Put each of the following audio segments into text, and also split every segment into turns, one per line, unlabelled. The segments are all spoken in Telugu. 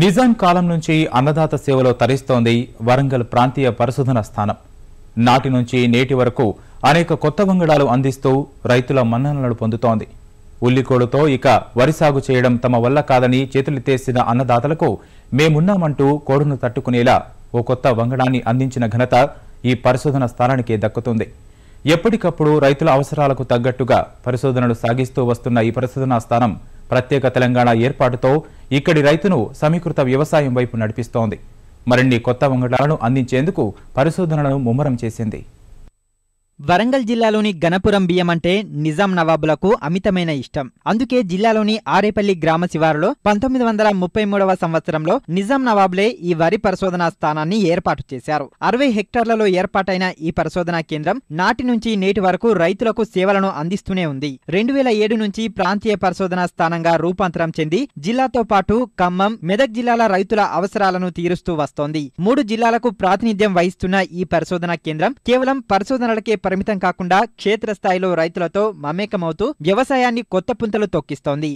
నిజాం కాలం నుంచి అన్నదాత సేవలో తరిస్తోంది వరంగల్ ప్రాంతీయ పరిశోధన స్థానం నాటి నుంచి నేటి వరకు అనేక కొత్త వంగడాలు అందిస్తూ రైతుల మన్ననలు పొందుతోంది ఉల్లికోడుతో ఇక వరి సాగు చేయడం తమ వల్ల కాదని చేతులెత్తేసిన అన్నదాతలకు మేమున్నామంటూ కోడును తట్టుకునేలా ఓ కొత్త వంగడాన్ని అందించిన ఘనత ఈ పరిశోధన స్థానానికి దక్కుతుంది ఎప్పటికప్పుడు రైతుల అవసరాలకు తగ్గట్టుగా పరిశోధనలు సాగిస్తూ వస్తున్న ఈ పరిశోధనా స్థానం ప్రత్యేక తెలంగాణ ఏర్పాటుతో ఇక్కడి రైతును సమీకృత వ్యవసాయం వైపు నడిపిస్తోంది మరిన్ని కొత్త వంగడాలను అందించేందుకు పరిశోధనలను ముమ్మరం చేసింది వరంగల్ జిల్లాలోని గణపురం బియ్యం అంటే నిజాం నవాబులకు
అమితమైన ఇష్టం అందుకే జిల్లాలోని ఆరేపల్లి గ్రామ శివారులో పంతొమ్మిది వందల ముప్పై మూడవ సంవత్సరంలో నిజాం నవాబులే ఈ వరి పరిశోధనా స్థానాన్ని ఏర్పాటు చేశారు అరవై హెక్టార్లలో ఏర్పాటైన ఈ పరిశోధనా కేంద్రం నాటి నుంచి నేటి వరకు రైతులకు సేవలను అందిస్తూనే ఉంది రెండు వేల ఏడు నుంచి ప్రాంతీయ పరిశోధనా స్థానంగా రూపాంతరం చెంది జిల్లాతో పాటు ఖమ్మం మెదక్ జిల్లాల రైతుల అవసరాలను తీరుస్తూ వస్తోంది మూడు జిల్లాలకు ప్రాతినిధ్యం వహిస్తున్న ఈ పరిశోధనా కేంద్రం కేవలం పరిశోధనలకే పరిమితం కాకుండా క్షేత్రస్థాయిలో రైతులతో మమేకమవుతూ
వ్యవసాయాన్ని కొత్త పుంతలు తొక్కిస్తోంది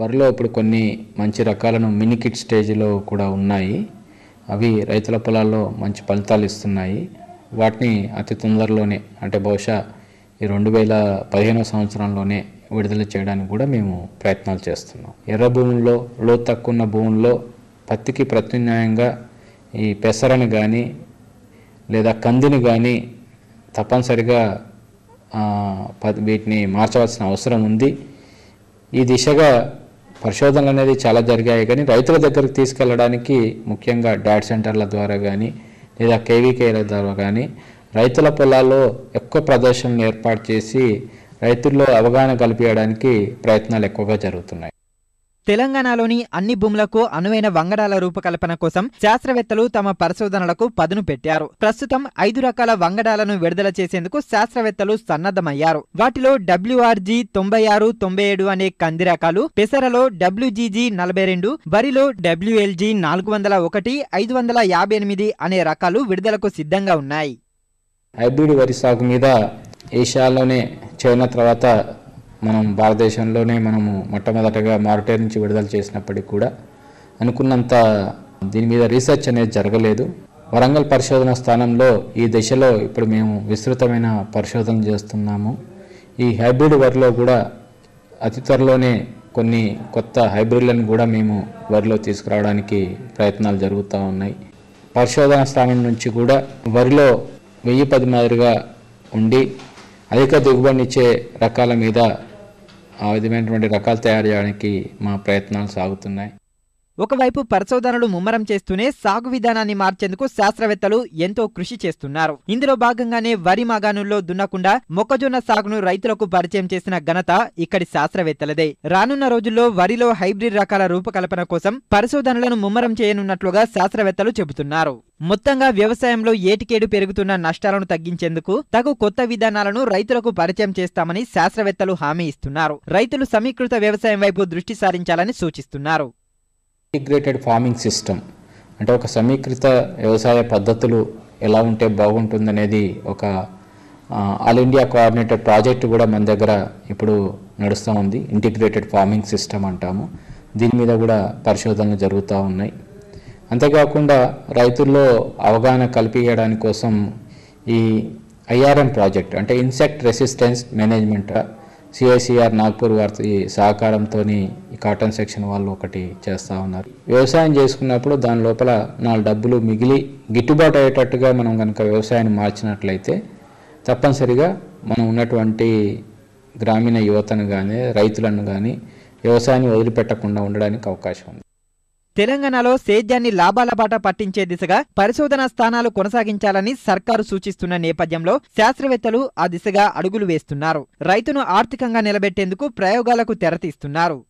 వరిలో ఇప్పుడు కొన్ని మంచి రకాలను మినికిట్ స్టేజ్లో కూడా ఉన్నాయి అవి రైతుల పొలాల్లో మంచి ఫలితాలు ఇస్తున్నాయి వాటిని అతి తొందరలోనే అంటే బహుశా ఈ రెండు వేల పదిహేనో సంవత్సరంలోనే విడుదల చేయడానికి కూడా మేము ప్రయత్నాలు చేస్తున్నాం ఎర్ర భూముల్లో లో తక్కువ ఉన్న భూముల్లో పత్తికి ప్రత్యామ్నాయంగా ఈ పెసరను కానీ లేదా కందిని కానీ తప్పనిసరిగా వీటిని మార్చవలసిన అవసరం ఉంది ఈ దిశగా పరిశోధనలు అనేది చాలా జరిగాయి కానీ రైతుల దగ్గరకు తీసుకెళ్ళడానికి ముఖ్యంగా డాట్ సెంటర్ల ద్వారా కానీ లేదా కేవీకేల ద్వారా కానీ రైతుల పొలాల్లో ఎక్కువ ప్రదర్శనలు ఏర్పాటు చేసి రైతుల్లో అవగాహన కల్పించడానికి ప్రయత్నాలు ఎక్కువగా జరుగుతున్నాయి
తెలంగాణలోని అన్ని భూములకు అనువైన వంగడాల రూపకల్పన కోసం శాస్త్రవేత్తలు తమ పరిశోధనలకు పదును పెట్టారు ప్రస్తుతం ఐదు రకాల వంగడాలను విడుదల చేసేందుకు శాస్త్రవేత్తలు సన్నద్ధమయ్యారు వాటిలో డబ్ల్యూఆర్జీ తొంభై ఆరు తొంభై ఏడు అనే కంది రకాలు పెసరలో డబ్ల్యూజీజీ నలభై రెండు వరిలో డబ్ల్యూఎల్జీ నాలుగు వందల ఒకటి ఐదు వందల యాభై ఎనిమిది అనే రకాలు విడుదలకు సిద్ధంగా ఉన్నాయి
హైబ్రిడ్ వరి సాగు మీద ఏషియాలోనే చైనా తర్వాత మనం భారతదేశంలోనే మనము మొట్టమొదటగా మారుటే నుంచి విడుదల చేసినప్పటికీ కూడా అనుకున్నంత దీని మీద రీసెర్చ్ అనేది జరగలేదు వరంగల్ పరిశోధన స్థానంలో ఈ దశలో ఇప్పుడు మేము విస్తృతమైన పరిశోధన చేస్తున్నాము ఈ హైబ్రిడ్ వరిలో కూడా అతి త్వరలోనే కొన్ని కొత్త హైబ్రిడ్లను కూడా మేము వరిలో తీసుకురావడానికి ప్రయత్నాలు జరుగుతూ ఉన్నాయి పరిశోధన స్థానం నుంచి కూడా వరిలో వెయ్యి పది మాదిరిగా ఉండి అధిక దిగుబడినిచ్చే రకాల మీద ఆ విధమైనటువంటి రకాలు తయారు చేయడానికి మా ప్రయత్నాలు సాగుతున్నాయి
ఒకవైపు పరిశోధనలు ముమ్మరం చేస్తూనే సాగు విధానాన్ని మార్చేందుకు శాస్త్రవేత్తలు ఎంతో కృషి చేస్తున్నారు ఇందులో భాగంగానే వరి మాగానుల్లో దున్నకుండా మొక్కజొన్న సాగును రైతులకు పరిచయం చేసిన ఘనత ఇక్కడి శాస్త్రవేత్తలదే రానున్న రోజుల్లో వరిలో హైబ్రిడ్ రకాల రూపకల్పన కోసం పరిశోధనలను ముమ్మరం చేయనున్నట్లుగా శాస్త్రవేత్తలు చెబుతున్నారు మొత్తంగా వ్యవసాయంలో ఏటికేడు పెరుగుతున్న నష్టాలను తగ్గించేందుకు తగు కొత్త విధానాలను రైతులకు పరిచయం చేస్తామని శాస్త్రవేత్తలు హామీ ఇస్తున్నారు రైతులు సమీకృత వ్యవసాయం వైపు దృష్టి సారించాలని సూచిస్తున్నారు
ఇంటిగ్రేటెడ్ ఫార్మింగ్ సిస్టమ్ అంటే ఒక సమీకృత వ్యవసాయ పద్ధతులు ఎలా ఉంటే బాగుంటుందనేది ఒక ఆల్ ఇండియా కోఆర్డినేటెడ్ ప్రాజెక్ట్ కూడా మన దగ్గర ఇప్పుడు నడుస్తూ ఉంది ఇంటిగ్రేటెడ్ ఫార్మింగ్ సిస్టమ్ అంటాము దీని మీద కూడా పరిశోధనలు జరుగుతూ ఉన్నాయి అంతేకాకుండా రైతుల్లో అవగాహన కల్పించడానికి కోసం ఈ ఐఆర్ఎం ప్రాజెక్ట్ అంటే insect resistance management CICR Nagpur వారి సహకారంతో ఈ కాటన్ సెక్షన్ వాళ్ళు ఒకటి చేస్తూ ఉన్నారు వ్యవసాయం చేసుకున్నప్పుడు దాని లోపల నాలుగు డబ్బులు మిగిలి గిట్టుబాటు అయ్యేటట్టుగా మనం కనుక వ్యవసాయాన్ని మార్చినట్లయితే తప్పనిసరిగా మనం ఉన్నటువంటి గ్రామీణ యువతను కానీ రైతులను కానీ వ్యవసాయాన్ని వదిలిపెట్టకుండా ఉండడానికి అవకాశం ఉంది తెలంగాణలో
సేద్యాన్ని లాభాల బాట పట్టించే దిశగా పరిశోధన స్థానాలు కొనసాగించాలని సర్కారు సూచిస్తున్న నేపథ్యంలో శాస్త్రవేత్తలు ఆ దిశగా అడుగులు వేస్తున్నారు రైతును ఆర్థికంగా నిలబెట్టేందుకు ప్రయోగాలకు తెరతీస్తున్నారు